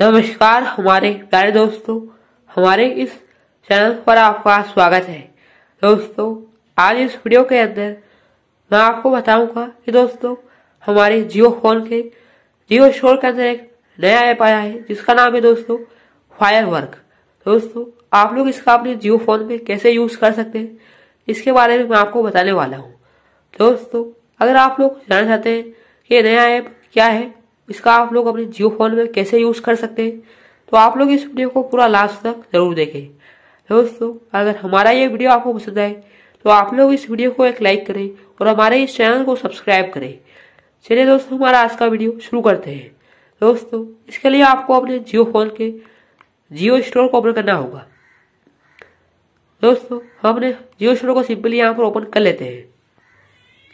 नमस्कार हमारे प्यारे दोस्तों हमारे इस चैनल पर आपका स्वागत है दोस्तों आज इस वीडियो के अंदर मैं आपको बताऊंगा कि दोस्तों हमारे जियो फोन के जियो स्टोर के अंदर एक नया ऐप आया है जिसका नाम है दोस्तों फायर वर्क दोस्तों आप लोग इसका अपने जियो फोन में कैसे यूज कर सकते हैं इसके बारे में मैं आपको बताने वाला हूँ दोस्तों अगर आप लोग जानना चाहते हैं कि नया ऐप क्या है इसका आप लोग अपने जियो फोन में कैसे यूज़ कर सकते हैं तो आप लोग इस वीडियो को पूरा लास्ट तक ज़रूर देखें तो दोस्तों अगर हमारा ये वीडियो आपको पसंद आए तो आप लोग इस वीडियो को एक लाइक करें और हमारे इस चैनल को सब्सक्राइब करें चलिए दोस्तों हमारा आज का वीडियो शुरू करते हैं दोस्तों इसके लिए आपको अपने जियो फोन के जियो स्टोर को ओपन करना होगा दोस्तों हमने जियो स्टोर को सिंपली यहाँ पर ओपन कर लेते हैं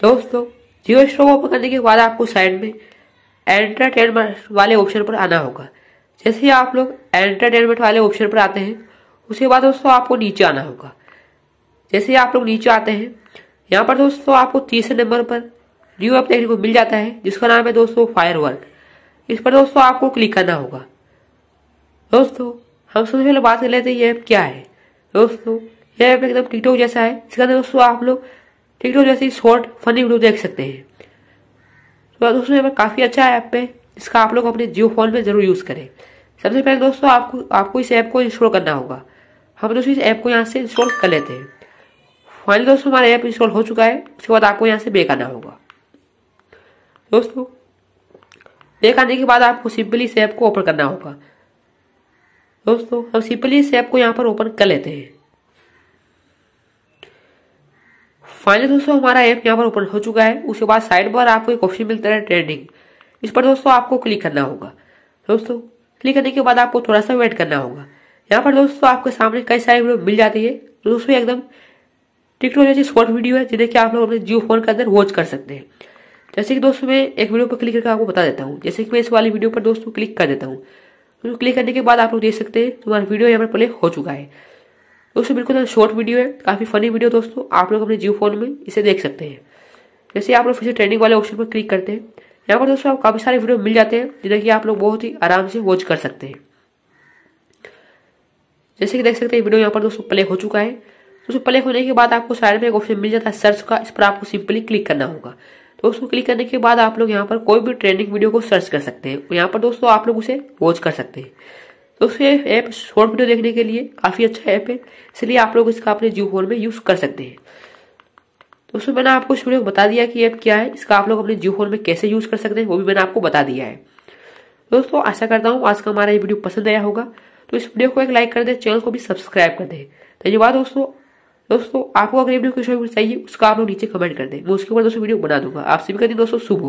दोस्तों जियो स्टोर को ओपन करने के बाद आपको साइड में एंटरटेनमेंट वाले ऑप्शन पर आना होगा जैसे ही आप लोग एंटरटेनमेंट वाले ऑप्शन पर आते हैं उसके बाद दोस्तों आपको नीचे आना होगा जैसे ही आप लोग नीचे आते हैं यहाँ पर दोस्तों आपको तीसरे नंबर पर न्यू ऐप देखने को मिल जाता है जिसका नाम है दोस्तों फायर इस पर दोस्तों आपको क्लिक करना होगा दोस्तों हम सबसे पहले बात कर लेते हैं ये ऐप क्या है दोस्तों ये ऐप एकदम टिकटॉक जैसा है इसके अंदर दोस्तों आप लोग टिकटॉक जैसी शॉर्ट फनी वीडियो देख सकते हैं तो दोस्तों ये काफ़ी अच्छा ऐप है इसका आप लोग अपने जियो फोन में ज़रूर यूज़ करें सबसे पहले दोस्तों आपको आपको इस ऐप को इंस्टॉल करना होगा हम दोस्तों इस ऐप को यहाँ से इंस्टॉल कर लेते हैं फाइनली दोस्तों हमारा ऐप इंस्टॉल हो चुका है उसके बाद आपको यहाँ से बेक आना होगा दोस्तों बेक आने के बाद आपको सिंपली इस ऐप को ओपन करना होगा दोस्तों हम सिंपली इस ऐप को यहाँ पर ओपन कर लेते हैं फाइनली दोस्तों हमारा ऐप यहाँ पर ओपन हो चुका है उसके बाद साइड पर आपको एक ऑप्शन मिलता है ट्रेंडिंग इस पर दोस्तों आपको क्लिक करना होगा दोस्तों क्लिक करने के बाद आपको थोड़ा सा वेट करना होगा यहाँ पर दोस्तों आपके सामने कई सारी वीडियो मिल जाती है तो दोस्तों एकदम टेक्नोलॉजी शॉर्ट वीडियो है जिन्हें कि आप लोग अपने जियो फोन के अंदर वॉच कर सकते हैं जैसे कि दोस्तों मैं एक वीडियो पर क्लिक करके आपको बता देता हूँ जैसे कि मैं इस वाली वीडियो पर दोस्तों क्लिक कर देता हूँ तो क्लिक करने के बाद आप लोग देख सकते हैं तुम्हारा वीडियो यहाँ पर प्ले हो चुका है दोस्तों बिल्कुल शॉर्ट वीडियो है काफ़ी फनी वीडियो दोस्तों आप लोग अपने जियो फोन में इसे देख सकते हैं जैसे आप लोग फिर से ट्रेंडिंग वाले ऑप्शन पर क्लिक करते हैं यहाँ पर दोस्तों आपको काफ़ी सारे वीडियो मिल जाते हैं जिन्हें कि आप लोग बहुत ही आराम से वॉच कर सकते हैं जैसे कि देख सकते हैं वीडियो यहाँ पर दोस्तों प्ले हो चुका है दोस्तों प्ले होने के बाद आपको साइड में एक ऑप्शन मिल जाता है सर्च का इस पर आपको सिंपली क्लिक करना होगा दोस्तों क्लिक करने के बाद आप लोग यहाँ पर कोई भी ट्रेंडिंग वीडियो को सर्च कर सकते हैं यहाँ पर दोस्तों आप लोग उसे वॉच कर सकते हैं दोस्तों ये ऐप शॉर्ट वीडियो देखने के लिए काफ़ी अच्छा ऐप है इसलिए आप लोग इसका अपने जियो फोन में यूज़ कर सकते हैं दोस्तों मैंने आपको इस वीडियो में बता दिया कि ऐप क्या है इसका आप लोग अपने जियो फोन में कैसे यूज़ कर सकते हैं वो भी मैंने आपको बता दिया है दोस्तों आशा करता हूँ आज का हमारा ये वीडियो पसंद आया होगा तो इस वीडियो को एक लाइक कर दे चैनल को भी सब्सक्राइब कर दे धन्यवाद दोस्तों दोस्तों आपको अगर वीडियो किस चाहिए उसका आप लोग नीचे कमेंट कर दे मैं उसके ऊपर दोस्तों वीडियो बना दूंगा आप सभी का दिन दोस्तों शुभ